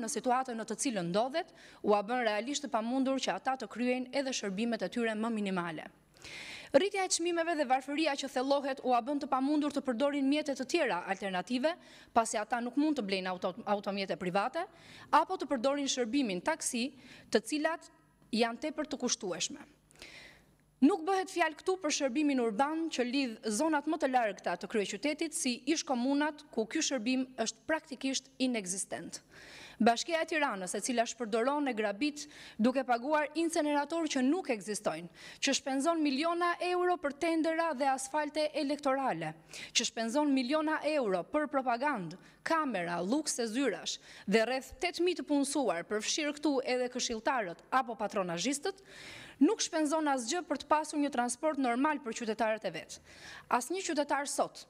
në situatën në të cilën ndodhet, u a bën realisht të pamundur që ata të kryen edhe shërbimet e tyre më minimale. Rritja e qmimeve dhe varfëria që thelohet u a bën të pamundur të përdorin mjetet të tjera alternative, pasi ata nuk mund të blejnë automjete private, apo të përdorin shërbimin taksi të cilat janë te për të kushtueshme. Nuk bëhet fjalë këtu për shërbimin urban që lidh zonat më të largëta të krye qytetit si ish komunat ku ky shërbim është praktikisht inekzistent. Bashkia e Tiranës, e cila shpërdoron e grabit duke paguar incinerator që nuk ekzistojnë, që shpenzon miliona euro për tendera dhe asfalte elektorale, që shpenzon miliona euro për propagandë kamera, lukës e zyrash dhe rreth 8.000 të punësuar fshirë këtu edhe këshiltarët apo patronajistët, nuk shpenzon asgjë për të pasu një transport normal për qytetarët e vetë. As një qytetarë sot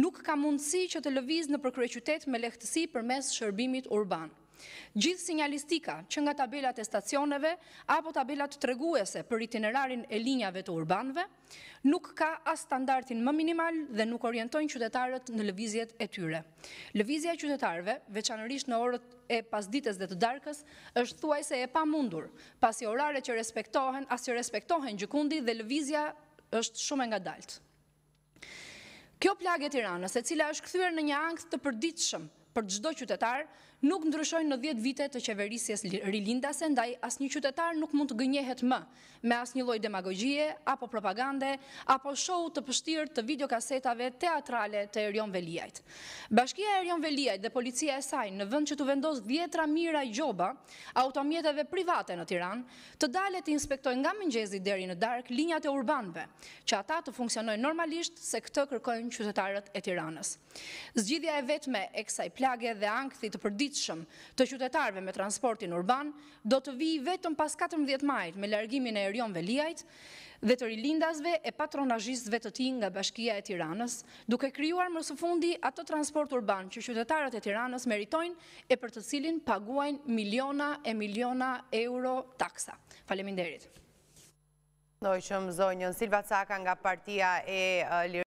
nuk ka mundësi që të lëviz në përkrej qytet me lehtësi për mes shërbimit urbanë. Gjithë sinjalistika që nga tabelat e stacioneve apo tabelat treguese për itinerarin e linjave të urbanve, nuk ka as standartin më minimal dhe nuk orientojnë qytetarët në lëvizjet e tyre. Lëvizja qytetarve, veçanërisht në orët e pas ditës dhe të darkës, është thuaj se e pa mundur, pasi orare që respektohen, as që respektohen gjukundi dhe lëvizja është shumë nga daltë. Kjo plage tiranës, e cila është këthyre në një angst të përditëshëm për gjdo qytetarë, nuk ndryshojnë në 10 vite të qeverisjes rilindase, ndaj as një qytetar nuk mund të gënjehet më me as një loj demagogjie, apo propagande, apo show të pështirë të videokasetave teatrale të Erion Veliajt. Bashkia Erion Veliajt dhe policia e sajnë në vënd që të vendos 10 mira gjoba automjeteve private në Tiran, të dalet të inspektojnë nga mëngjezi deri në dark linjat e urbanve, që ata të funksionojnë normalisht se këtë kërkojnë qytetarët e Tiranës. Zgjidhja e vetme e kësaj plage dhe ankthi të përdi të qytetarve me transportin urban, do të vi vetëm pas 14 majt me largimin e erion veliajt dhe të rilindasve e patronajistve të ti nga bashkia e tiranës, duke kryuar së fundi ato transport urban që qytetarët e tiranës meritojnë e për të cilin paguajnë miliona e miliona euro taksa. Faleminderit. Noj zonjën Silva Caka nga partia e Lirë.